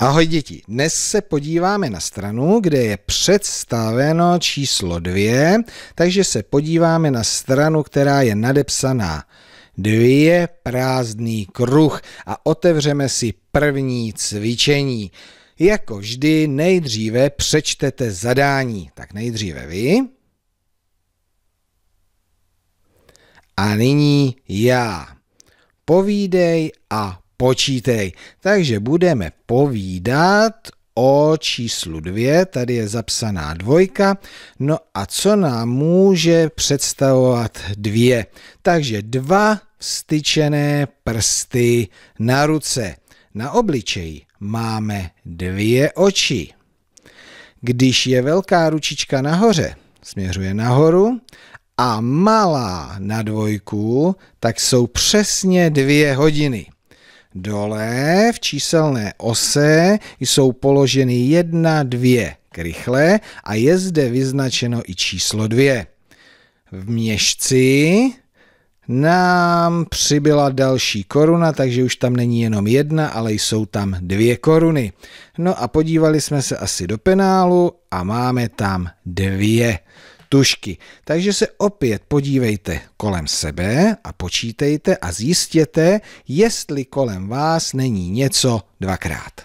Ahoj děti, dnes se podíváme na stranu, kde je představeno číslo 2, takže se podíváme na stranu, která je nadepsaná dvě prázdný kruh a otevřeme si první cvičení. Jako vždy nejdříve přečtete zadání. Tak nejdříve vy. A nyní já. Povídej a počítej. Takže budeme povídat o číslu dvě. tady je zapsaná dvojka, no a co nám může představovat dvě? Takže dva styčené prsty na ruce. Na obličeji máme dvě oči. Když je velká ručička nahoře, směřuje nahoru, a malá na dvojku, tak jsou přesně dvě hodiny. Dole v číselné ose jsou položeny jedna dvě krychle a je zde vyznačeno i číslo dvě. V měšci nám přibyla další koruna, takže už tam není jenom jedna, ale jsou tam dvě koruny. No a podívali jsme se asi do penálu a máme tam dvě tušky. Takže se opět podívejte kolem sebe a počítejte a zjistěte, jestli kolem vás není něco dvakrát.